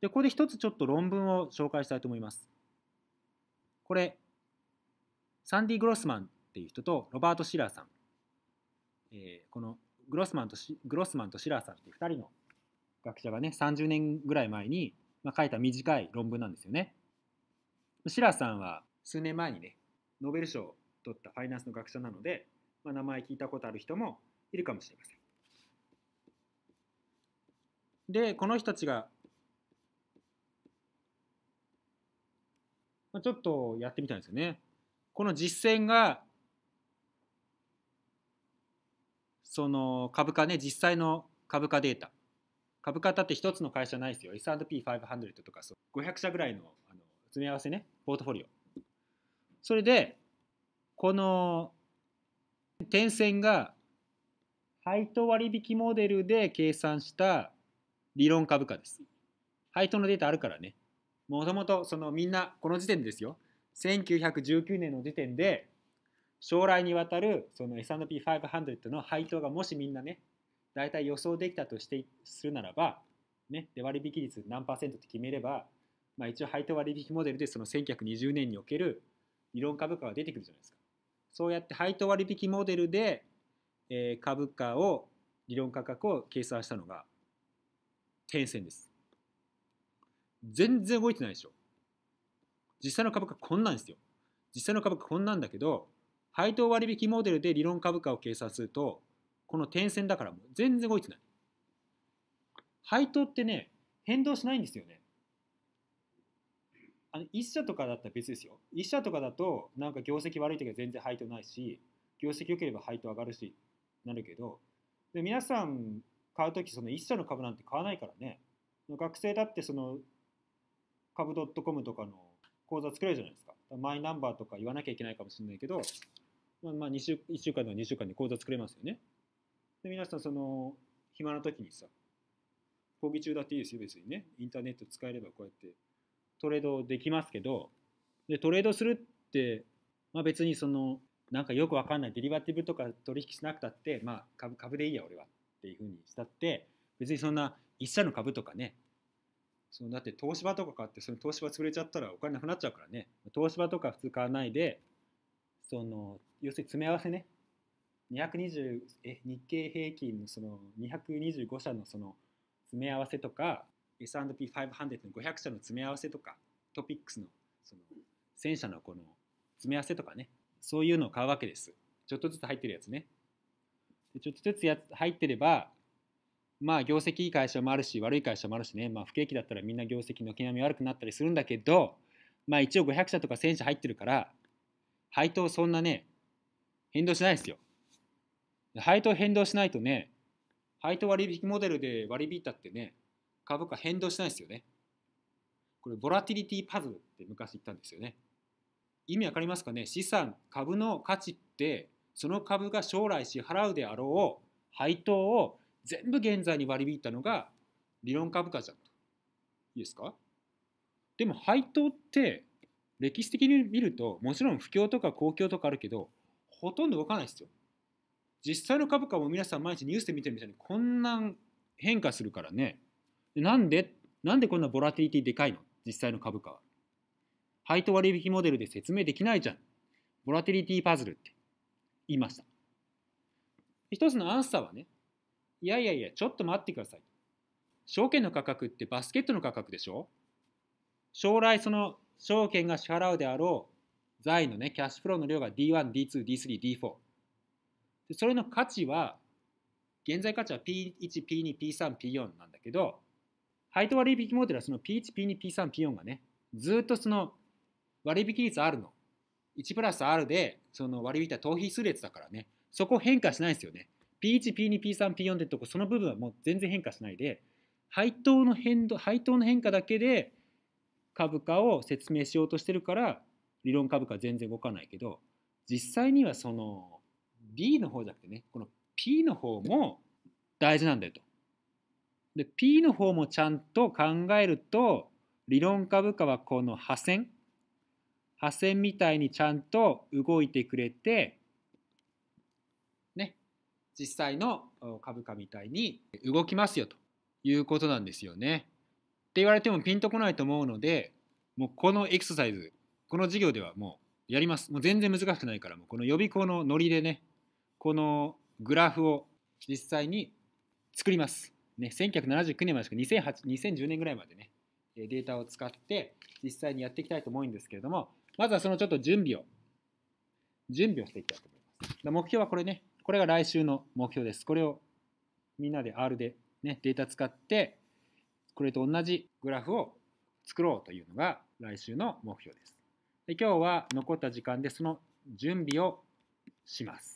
で、ここで一つちょっと論文を紹介したいと思います。これ、サンディ・グロスマンっていう人とロバート・シラーさん。えー、このグロスマンとグロスマンとシラーさんっていう2人の学者がね、30年ぐらい前に、まあ、書いた短い論文なんですよね。シラーさんは数年前にね、ノーベル賞を取ったファイナンスの学者なので、まあ、名前聞いたことある人もいるかもしれません。で、この人たちがちょっとやってみたいんですよね。この実践がその株価ね実際の株価データ株価だって一つの会社ないですよ S&P500 とか500社ぐらいのあの詰め合わせねポートフォリオそれでこの点線が配当割引モデルで計算した理論株価です配当のデータあるからねもともとそのみんなこの時点ですよ1919年の時点で将来にわたるその S&P500 の配当がもしみんなね大体予想できたとしてするならば、ね、で割引率何パーセントって決めれば、まあ、一応配当割引モデルでその1920年における理論株価が出てくるじゃないですかそうやって配当割引モデルで、えー、株価を理論価格を計算したのが点線です全然動いてないでしょ。実際の株価こんなんですよ。実際の株価こんなんだけど、配当割引モデルで理論株価を計算すると、この点線だからもう全然動いてない。配当ってね、変動しないんですよね。あの1社とかだったら別ですよ。1社とかだと、なんか業績悪い時は全然配当ないし、業績良ければ配当上がるし、なるけど、で皆さん買う時その1社の株なんて買わないからね。学生だってその株 .com とかの口座作れるじゃないですか。かマイナンバーとか言わなきゃいけないかもしれないけど、まあ、まあ2週1週間とか2週間で口座作れますよね。で皆さん、その暇な時にさ、講義中だっていいですよ、別にね。インターネット使えればこうやってトレードできますけど、でトレードするって、まあ、別にその、なんかよくわかんないデリバティブとか取引しなくたって、まあ、株株でいいや、俺はっていうふうにしたって、別にそんな一社の株とかね、そのだって東芝とか買ってその東芝潰れちゃったらお金なくなっちゃうからね東芝とか普通買わないでその要するに詰め合わせね220え日経平均のその225社のその詰め合わせとか S&P500 の500社の詰め合わせとかトピックスのその1000社のこの詰め合わせとかねそういうのを買うわけですちょっとずつ入ってるやつねちょっとずつや入ってればまあ業績いい会社もあるし悪い会社もあるしね、まあ、不景気だったらみんな業績の毛並み悪くなったりするんだけど、まあ、一応500社とか1000社入ってるから配当そんなね変動しないですよ。配当変動しないとね配当割引モデルで割り引いたってね株価変動しないですよね。これボラティリティパズルって昔言ったんですよね。意味わかりますかね資産株の価値ってその株が将来支払うであろう配当を全部現在に割り引いたのが理論株価じゃんと。いいですかでも配当って歴史的に見るともちろん不況とか公共とかあるけどほとんど動かないですよ。実際の株価も皆さん毎日ニュースで見てるみたいにこんな変化するからね。なんでなんでこんなボラティリティでかいの実際の株価は。配当割引モデルで説明できないじゃん。ボラティリティパズルって言いました。一つのアンサーはねいやいやいや、ちょっと待ってください。証券の価格ってバスケットの価格でしょ将来その証券が支払うであろう財のね、キャッシュフローの量が D1、D2、D3、D4。でそれの価値は、現在価値は P1、P2、P3、P4 なんだけど、配当割引モデルはその P1、P2、P3、P4 がね、ずっとその割引率 R の、1プラス R でその割引は逃避数列だからね、そこ変化しないですよね。P1、P2、P3、P4 ってとこ、その部分はもう全然変化しないで、配当の変動、配当の変化だけで株価を説明しようとしてるから、理論株価は全然動かないけど、実際にはその B の方じゃなくてね、この P の方も大事なんだよと。で、P の方もちゃんと考えると、理論株価はこの破線、破線みたいにちゃんと動いてくれて、実際の株価みたいに動きますよということなんですよね。って言われてもピンとこないと思うのでもうこのエクササイズこの授業ではもうやります。もう全然難しくないからもうこの予備校のノリでねこのグラフを実際に作ります。ね、1979年までしか2010年ぐらいまでねデータを使って実際にやっていきたいと思うんですけれどもまずはそのちょっと準備を準備をしていきたいと思います。目標はこれねこれが来週の目標です。これをみんなで R で、ね、データ使って、これと同じグラフを作ろうというのが来週の目標です。で今日は残った時間でその準備をします。